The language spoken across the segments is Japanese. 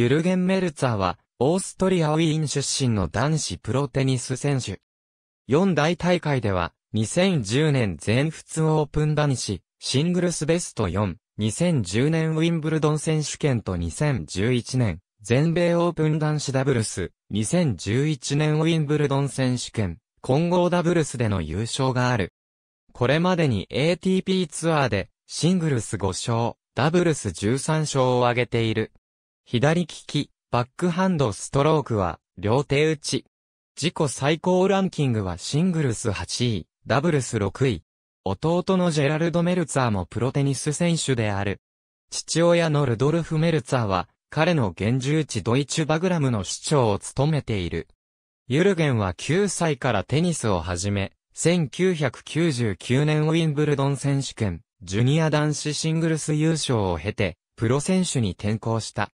ユルゲン・メルツァーは、オーストリア・ウィーン出身の男子プロテニス選手。四大大会では、2010年全仏オープン男子、シングルスベスト4、2010年ウィンブルドン選手権と2011年、全米オープン男子ダブルス、2011年ウィンブルドン選手権、混合ダブルスでの優勝がある。これまでに ATP ツアーで、シングルス5勝、ダブルス13勝を挙げている。左利き、バックハンドストロークは、両手打ち。自己最高ランキングはシングルス8位、ダブルス6位。弟のジェラルド・メルツァーもプロテニス選手である。父親のルドルフ・メルツァーは、彼の現住地ドイツバグラムの市長を務めている。ユルゲンは9歳からテニスを始め、1999年ウィンブルドン選手権、ジュニア男子シングルス優勝を経て、プロ選手に転向した。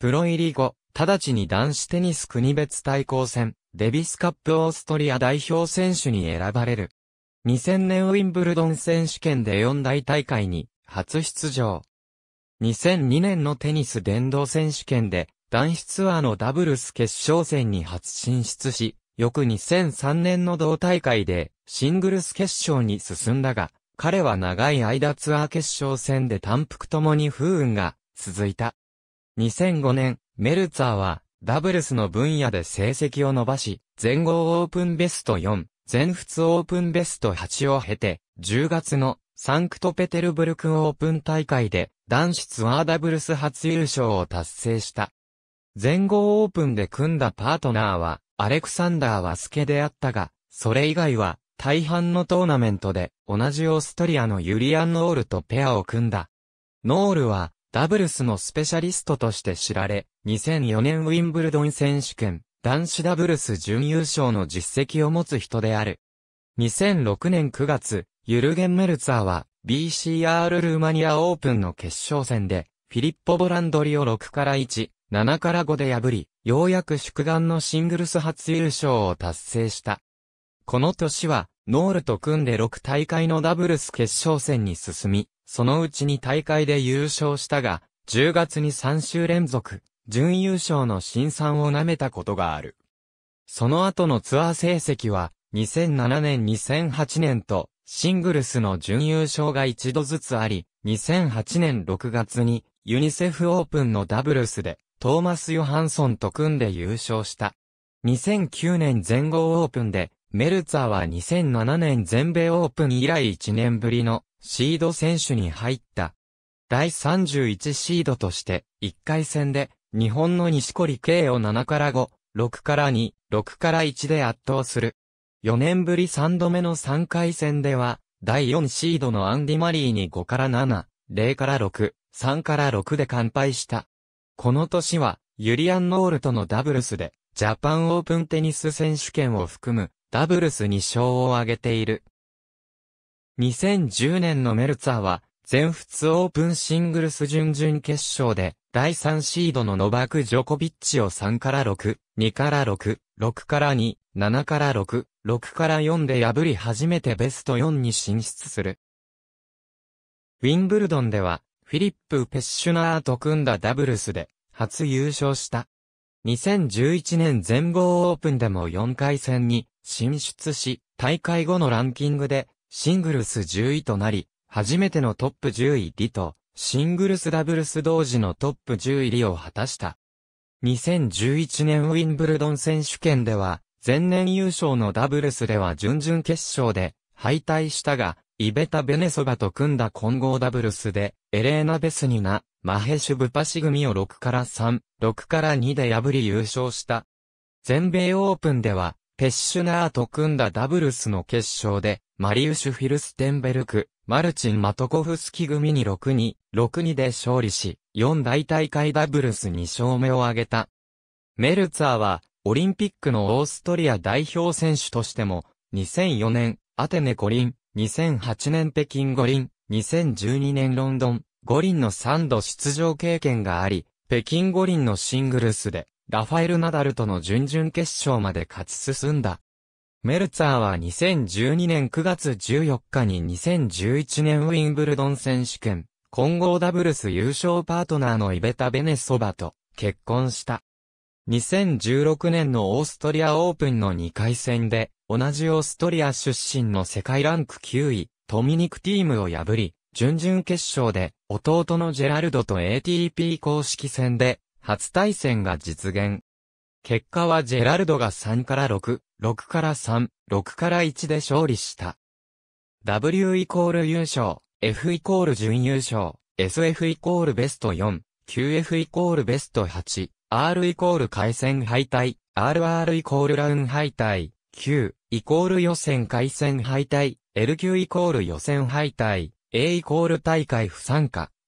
プロ入り後、直ちに男子テニス国別対抗戦、デビスカップオーストリア代表選手に選ばれる。2000年ウィンブルドン選手権で四大大会に初出場。2002年のテニス電動選手権で男子ツアーのダブルス決勝戦に初進出し、翌2003年の同大会でシングルス決勝に進んだが、彼は長い間ツアー決勝戦で単腹ともに不運が続いた。2005年、メルツァーは、ダブルスの分野で成績を伸ばし、全豪オープンベスト4、全仏オープンベスト8を経て、10月のサンクトペテルブルクオープン大会で男子ツアーダブルス初優勝を達成した。全豪オープンで組んだパートナーはアレクサンダー・ワスケであったが、それ以外は大半のトーナメントで同じオーストリアのユリアン・ノールとペアを組んだ。ノールはダブルスのスペシャリストとして知られ、2004年ウィンブルドン選手権、男子ダブルス準優勝の実績を持つ人である。2006年9月、ユルゲン・メルツァーは BCR ルーマニアオープンの決勝戦で、フィリッポ・ボランドリを6から1、7から5で破り、ようやく祝願のシングルス初優勝を達成した。この年は、ノールと組んで6大会のダブルス決勝戦に進み、そのうちに大会で優勝したが、10月に3週連続、準優勝の新参を舐めたことがある。その後のツアー成績は、2007年2008年と、シングルスの準優勝が一度ずつあり、2008年6月に、ユニセフオープンのダブルスで、トーマス・ヨハンソンと組んで優勝した。2009年全豪オープンで、メルツァーは2007年全米オープン以来1年ぶりのシード選手に入った。第31シードとして1回戦で日本の西堀圭を7から5、6から2、6から1で圧倒する。4年ぶり3度目の3回戦では第4シードのアンディ・マリーに5から7、0から6、3から6で完敗した。この年はユリアン・ノールとのダブルスでジャパンオープンテニス選手権を含むダブルス2勝を挙げている。2010年のメルツァーは、全仏オープンシングルス準々決勝で、第3シードのノバク・ジョコビッチを3から6、2から6、6から2、7から6、6から4で破り初めてベスト4に進出する。ウィンブルドンでは、フィリップ・ペッシュナーと組んだダブルスで、初優勝した。2011年全豪オープンでも4回戦に進出し、大会後のランキングでシングルス10位となり、初めてのトップ10位リと、シングルスダブルス同時のトップ10位リを果たした。2011年ウィンブルドン選手権では、前年優勝のダブルスでは準々決勝で敗退したが、イベタ・ベネソバと組んだ混合ダブルスで、エレーナ・ベスニナ、マヘシュ・ブパシ組を6から3、6から2で破り優勝した。全米オープンでは、ペッシュナーと組んだダブルスの決勝で、マリウシュ・フィルステンベルク、マルチン・マトコフスキ組に6-2、6-2で勝利し、4大大会ダブルス2勝目を挙げた。メルツァーは、オリンピックのオーストリア代表選手としても、2004年、アテネ五輪、2008年北京五輪、2012年ロンドン、五輪の3度出場経験があり、北京五輪のシングルスで、ラファエル・ナダルとの準々決勝まで勝ち進んだ。メルツァーは2012年9月14日に2011年ウィンブルドン選手権、混合ダブルス優勝パートナーのイベタ・ベネソバと結婚した。2016年のオーストリアオープンの2回戦で、同じオーストリア出身の世界ランク9位、トミニク・ティームを破り、準々決勝で、弟のジェラルドと ATP 公式戦で、初対戦が実現。結果はジェラルドが3から6、6から3、6から1で勝利した。W イコール優勝、F イコール準優勝、SF イコールベスト4、QF イコールベスト8、R イコール回戦敗退、RR イコールラウン敗退、Q イコール予選回戦敗退、LQ イコール予選敗退、A イコール大会不参加。